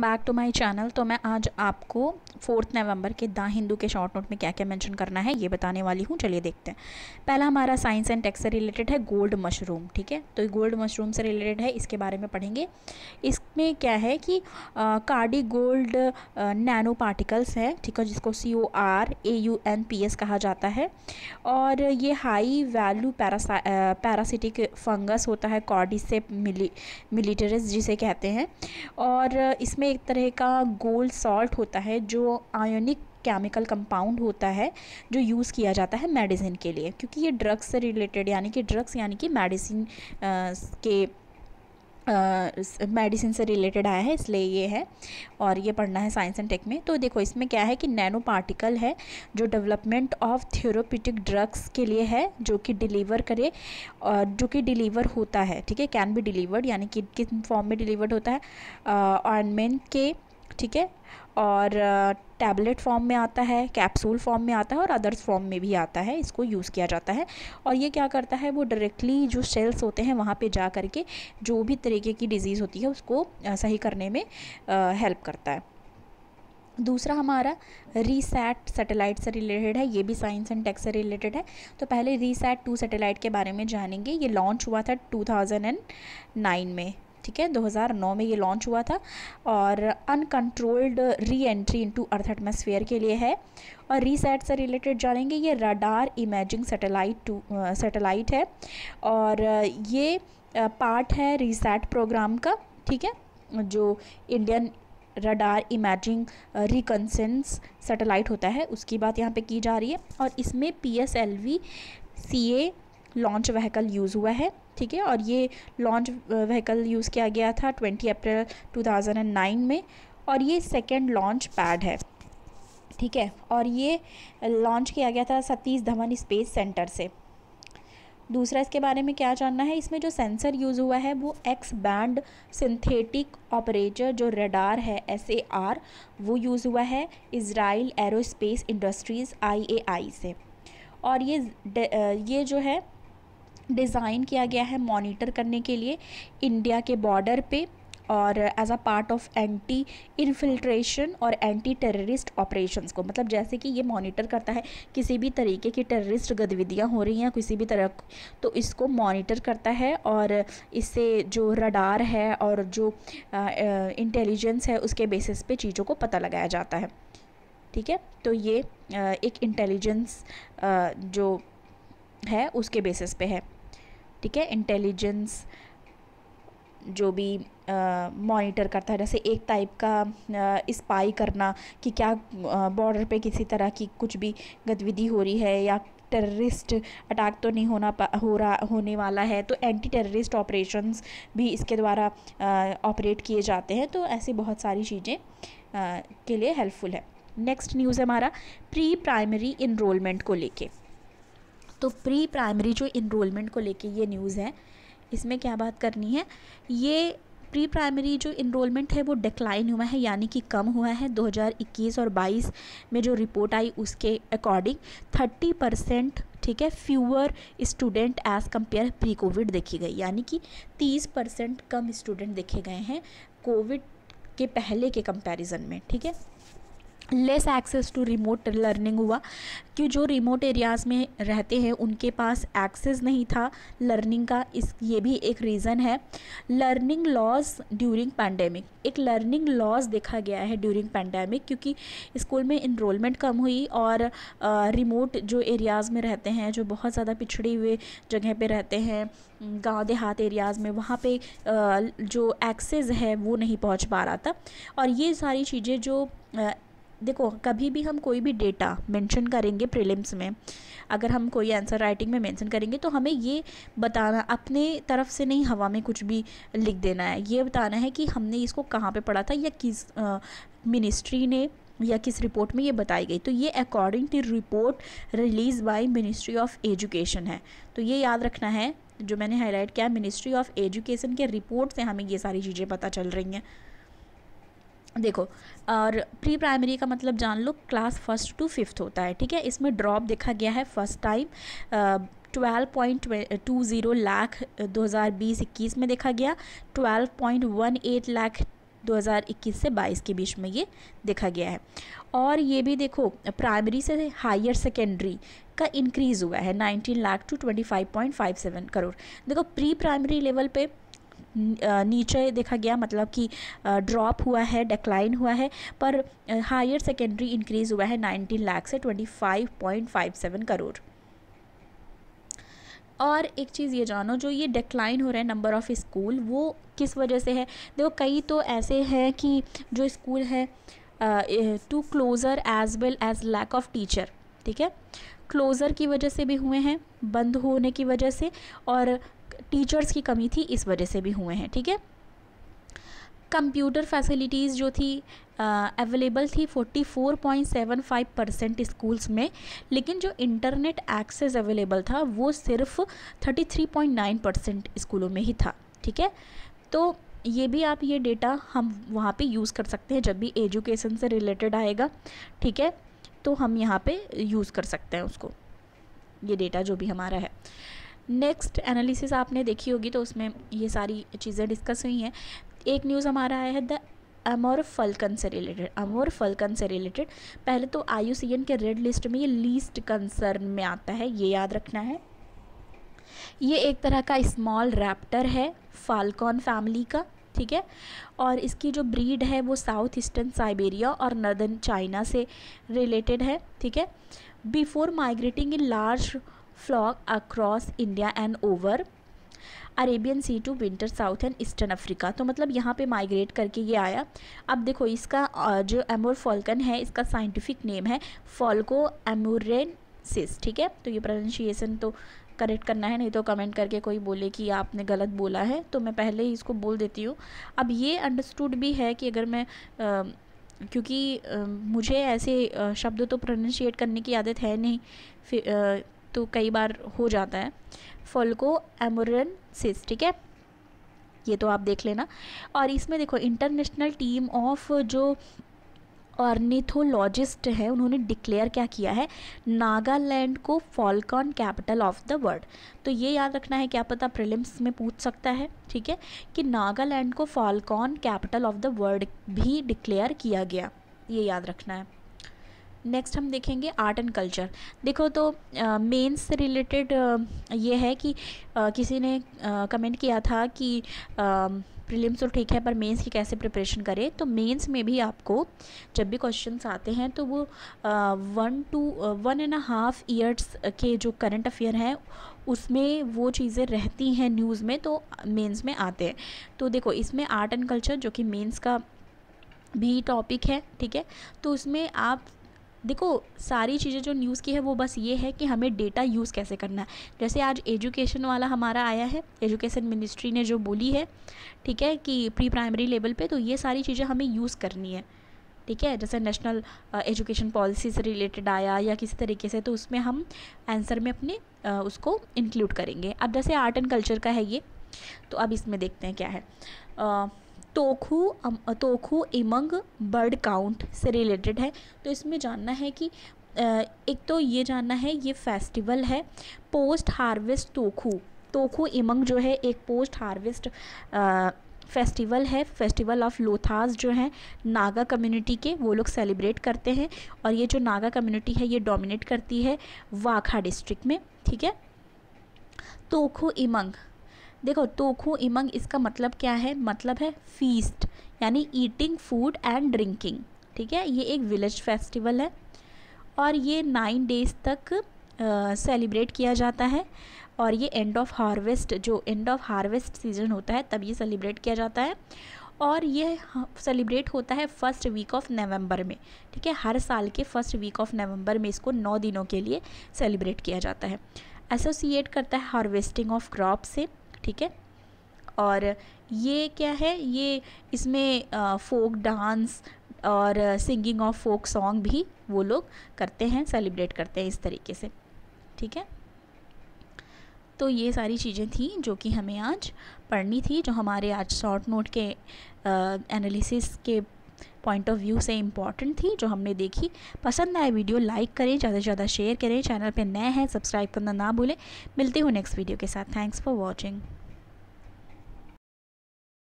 back to my channel तो मैं आज आपको फोर्थ नवंबर के द हिंदू के शॉर्ट नोट में क्या क्या मेंशन करना है ये बताने वाली हूँ चलिए देखते हैं पहला हमारा साइंस एंड टेक्स से रिलेटेड है गोल्ड मशरूम ठीक है तो गोल्ड मशरूम से रिलेटेड है इसके बारे में पढ़ेंगे इसमें क्या है कि कार्डी गोल्ड नैनो पार्टिकल्स है ठीक है जिसको C O R A U N P S कहा जाता है और ये हाई वैल्यू पैरासा पैरासिटिक फंगस होता है कॉर्डिस से मिली मिलिटरिस जिसे कहते हैं और इसमें इसमें एक तरह का गोल्ड सॉल्ट होता है जो आयोनिक केमिकल कंपाउंड होता है जो यूज़ किया जाता है मेडिसिन के लिए क्योंकि ये ड्रग्स से रिलेटेड यानी कि ड्रग्स यानी कि मेडिसिन के मेडिसिन uh, से रिलेटेड आया है इसलिए ये है और ये पढ़ना है साइंस एंड टेक में तो देखो इसमें क्या है कि नैनो पार्टिकल है जो डेवलपमेंट ऑफ थ्योरोपिटिक ड्रग्स के लिए है जो कि डिलीवर करे और जो कि डिलीवर होता है ठीक है कैन बी डिलीवर्ड यानी कि किस फॉर्म में डिलीवर्ड होता है ऑर्नमेंट के ठीक है और टैबलेट फॉर्म में आता है कैप्सूल फॉर्म में आता है और अदर्स फॉर्म में भी आता है इसको यूज़ किया जाता है और ये क्या करता है वो डायरेक्टली जो सेल्स होते हैं वहाँ पर जा करके जो भी तरीके की डिज़ीज़ होती है उसको सही करने में हेल्प करता है दूसरा हमारा रीसेट सैटेलाइट से रिलेटेड है ये भी साइंस एंड टेक से रिलेटेड है तो पहले सैट टू सैटेलाइट के बारे में जानेंगे ये लॉन्च हुआ था 2009 में ठीक है 2009 में ये लॉन्च हुआ था और अनकंट्रोल्ड री एंट्री इंटू अर्थ एटमोसफेयर के लिए है और रीसेट से रिलेटेड जानेंगे ये radar imaging satellite two satellite है और ये पार्ट है रीसेट प्रोग्राम का ठीक है जो Indian radar imaging reconnaissance satellite होता है उसकी बात यहाँ पे की जा रही है और इसमें P S L V C A launch vehicle use हुआ है ठीक है और ये लॉन्च व्हीकल यूज़ किया गया था 20 अप्रैल 2009 में और ये सेकेंड लॉन्च पैड है ठीक है और ये लॉन्च किया गया था सतीश धवन स्पेस सेंटर से दूसरा इसके बारे में क्या जानना है इसमें जो सेंसर यूज़ हुआ है वो एक्स बैंड सिंथेटिक ऑपरेटर जो रडार है एस ए आर वो यूज़ हुआ है Israel aerospace industries I A I से और ये ये जो है डिज़ाइन किया गया है मॉनिटर करने के लिए इंडिया के बॉर्डर पे और as a part of anti infiltration और एंटी टेररिस्ट ऑपरेशंस को मतलब जैसे कि ये मॉनिटर करता है किसी भी तरीके की टेररिस्ट गतिविधियाँ हो रही हैं किसी भी तरह तो इसको मॉनिटर करता है और इससे जो रडार है और जो इंटेलिजेंस है उसके बेसिस पे चीज़ों को पता लगाया जाता है ठीक है तो ये आ, एक इंटेलिजेंस जो है उसके बेसिस पे है ठीक है इंटेलिजेंस जो भी मॉनिटर करता है जैसे एक टाइप का स्पाई करना कि क्या बॉर्डर पे किसी तरह की कुछ भी गतिविधि हो रही है या टेररिस्ट अटैक तो नहीं होना हो रहा होने वाला है तो एंटी टेररिस्ट ऑपरेशंस भी इसके द्वारा ऑपरेट किए जाते हैं तो ऐसी बहुत सारी चीज़ें के लिए हेल्पफुल है नेक्स्ट न्यूज़ है हमारा प्री प्राइमरी इनरोलमेंट को लेके तो प्री प्राइमरी जो इनरोलमेंट को लेके ये न्यूज़ है इसमें क्या बात करनी है ये प्री प्राइमरी जो इनरोलमेंट है वो डिक्लाइन हुआ है यानी कि कम हुआ है 2021 और 22 में जो रिपोर्ट आई उसके अकॉर्डिंग 30 परसेंट ठीक है fewer student as compare pre covid देखी गई यानी कि 30 परसेंट कम स्टूडेंट देखे गए हैं कोविड के पहले के कंपैरिजन में ठीक है less access to remote learning हुआ कि जो रिमोट एरियाज़ में रहते हैं उनके पास एक्सेस नहीं था लर्निंग का इस ये भी एक रीज़न है लर्निंग लॉस ड्यूरिंग पैंडेमिक एक लर्निंग लॉस देखा गया है ड्यूरिंग पैंडेमिक क्योंकि स्कूल में इनरोलमेंट कम हुई और रिमोट जो एरियाज़ में रहते हैं जो बहुत ज़्यादा पिछड़े हुए जगह पर रहते हैं गाँव देहात एरियाज़ में वहाँ पर जो एक्सेस है वो नहीं पहुँच पा रहा था और ये सारी चीज़ें जो देखो कभी भी हम कोई भी डेटा मेंशन करेंगे प्रीलिम्स में अगर हम कोई आंसर राइटिंग में मेंशन करेंगे तो हमें ये बताना अपने तरफ से नहीं हवा में कुछ भी लिख देना है ये बताना है कि हमने इसको कहाँ पे पढ़ा था या किस मिनिस्ट्री ने या किस रिपोर्ट में ये बताई गई तो ये according to report release by ministry of education है तो ये याद रखना है जो मैंने हाईलाइट किया मिनिस्ट्री ऑफ एजुकेशन के रिपोर्ट से हमें ये सारी चीज़ें पता चल रही हैं देखो और प्री प्राइमरी का मतलब जान लो क्लास फर्स्ट टू फिफ्थ होता है ठीक है इसमें ड्रॉप देखा गया है first time twelve point two zero lakh दो हज़ार बीस इक्कीस में देखा गया twelve point one eight lakh दो हज़ार इक्कीस से बाईस के बीच में ये देखा गया है और ये भी देखो प्राइमरी से हायर सेकेंडरी का इंक्रीज़ हुआ है nineteen lakh to twenty five five point seven crore देखो प्री प्राइमरी लेवल पे नीचे देखा गया मतलब कि ड्रॉप हुआ है डिक्लाइन हुआ है पर हायर सेकेंडरी इंक्रीज़ हुआ है 19 लाख से 25.57 करोड़ और एक चीज़ ये जानो जो ये डिक्लाइन हो रहा है नंबर ऑफ़ स्कूल वो किस वजह से है देखो कई तो ऐसे हैं कि जो स्कूल है to closure as well as lack of teacher ठीक है क्लोज़र की वजह से भी हुए हैं बंद होने की वजह से और टीचर्स की कमी थी इस वजह से भी हुए हैं ठीक है कंप्यूटर फैसिलिटीज़ जो थी अवेलेबल थी 44.75 परसेंट स्कूल्स में लेकिन जो इंटरनेट एक्सेस अवेलेबल था वो सिर्फ 33.9 परसेंट स्कूलों में ही था ठीक है तो ये भी आप ये डेटा हम वहाँ पे यूज़ कर सकते हैं जब भी एजुकेशन से रिलेटेड आएगा ठीक है तो हम यहाँ पे यूज़ कर सकते हैं उसको ये डेटा जो भी हमारा है नेक्स्ट एनालिसिस आपने देखी होगी तो उसमें ये सारी चीज़ें डिस्कस हुई हैं एक न्यूज़ हमारा आया है द अमोर फलकन से रिलेटेड अमोर फलकन से रिलेटेड पहले तो आई के रेड लिस्ट में ये लीस्ट कंसर्न में आता है ये याद रखना है ये एक तरह का स्मॉल रैप्टर है फालकॉन फैमिली का ठीक है और इसकी जो ब्रीड है वो साउथ ईस्टर्न साइबेरिया और नर्दर्न चाइना से रिलेटेड है ठीक है before migrating in large flock across India and over Arabian sea to winter south and eastern Africa तो मतलब यहाँ पे माइग्रेट करके ये आया अब देखो इसका जो एमोर फॉल्कन है इसका साइंटिफिक नेम है फॉल्को सिस ठीक है तो ये प्रोनाउंसिएशन तो करेक्ट करना है नहीं तो कमेंट करके कोई बोले कि आपने गलत बोला है तो मैं पहले ही इसको बोल देती हूँ अब ये अंडरस्टूड भी है कि अगर मैं आ, क्योंकि आ, मुझे ऐसे शब्द तो प्रोनाउंशिएट करने की आदत है नहीं फिर तो कई बार हो जाता है फल को सिस ठीक है ये तो आप देख लेना और इसमें देखो इंटरनेशनल टीम ऑफ जो ऑर्निथोलॉजिस्ट हैं उन्होंने डिक्लेयर क्या किया है नागालैंड को falcon capital of the world तो ये याद रखना है क्या पता प्रिलिम्स में पूछ सकता है ठीक है कि नागालैंड को falcon capital of the world भी डिक्लेयर किया गया ये याद रखना है नेक्स्ट हम देखेंगे आर्ट एंड कल्चर देखो तो मेंस से रिलेटेड ये है कि आ, किसी ने कमेंट किया था कि प्रीलिम्स तो ठीक है पर मेंस की कैसे प्रिपरेशन करें तो मेंस में भी आपको जब भी क्वेश्चंस आते हैं तो वो one to one and half years के जो करंट अफेयर हैं उसमें वो चीज़ें रहती हैं न्यूज़ में तो मेंस में आते हैं तो देखो इसमें आर्ट एंड कल्चर जो कि मेंस का भी टॉपिक है ठीक है तो उसमें आप देखो सारी चीज़ें जो न्यूज़ की है वो बस ये है कि हमें डेटा यूज़ कैसे करना है जैसे आज एजुकेशन वाला हमारा आया है एजुकेशन मिनिस्ट्री ने जो बोली है ठीक है कि प्री प्राइमरी लेवल पे तो ये सारी चीज़ें हमें यूज़ करनी है ठीक है जैसे नेशनल एजुकेशन पॉलिसी से रिलेटेड आया या किसी तरीके से तो उसमें हम आंसर में अपने आ, उसको इंक्लूड करेंगे अब जैसे आर्ट एंड कल्चर का है ये तो अब इसमें देखते हैं क्या है तोखू तोखू इमंग बर्ड काउंट से रिलेटेड है तो इसमें जानना है कि एक तो ये जानना है ये फेस्टिवल है पोस्ट हार्वेस्ट तोखू तोखू इमंग जो है एक पोस्ट हार्वेस्ट फेस्टिवल है फेस्टिवल ऑफ लोथास जो है नागा कम्युनिटी के वो लोग सेलिब्रेट करते हैं और ये जो नागा कम्युनिटी है ये डोमिनेट करती है वाखा डिस्ट्रिक्ट में ठीक है तोखू इमंग देखो तोखू इमंग इसका मतलब क्या है मतलब है फीस्ट यानी ईटिंग फूड एंड ड्रिंकिंग ठीक है ये एक विलेज फेस्टिवल है और ये नाइन डेज तक सेलिब्रेट uh, किया जाता है और ये एंड ऑफ हार्वेस्ट जो एंड ऑफ हार्वेस्ट सीजन होता है तब ये सेलिब्रेट किया जाता है और ये सेलिब्रेट होता है फर्स्ट वीक ऑफ नवंबर में ठीक है हर साल के फर्स्ट वीक ऑफ नवंबर में इसको नौ दिनों के लिए सेलिब्रेट किया जाता है एसोसिएट करता है हार्वेस्टिंग ऑफ क्रॉप से ठीक है और ये क्या है ये इसमें फोक डांस और सिंगिंग ऑफ फोक सॉन्ग भी वो लोग करते हैं सेलिब्रेट करते हैं इस तरीके से ठीक है तो ये सारी चीज़ें थी जो कि हमें आज पढ़नी थी जो हमारे आज शॉर्ट नोट के एनालिसिस के पॉइंट ऑफ व्यू से इंपॉर्टेंट थी जो हमने देखी पसंद आए वीडियो लाइक करें ज़्यादा से ज़्यादा शेयर करें चैनल पर नए हैं सब्सक्राइब करना ना भूलें मिलती हूँ नेक्स्ट वीडियो के साथ थैंक्स फॉर वॉचिंग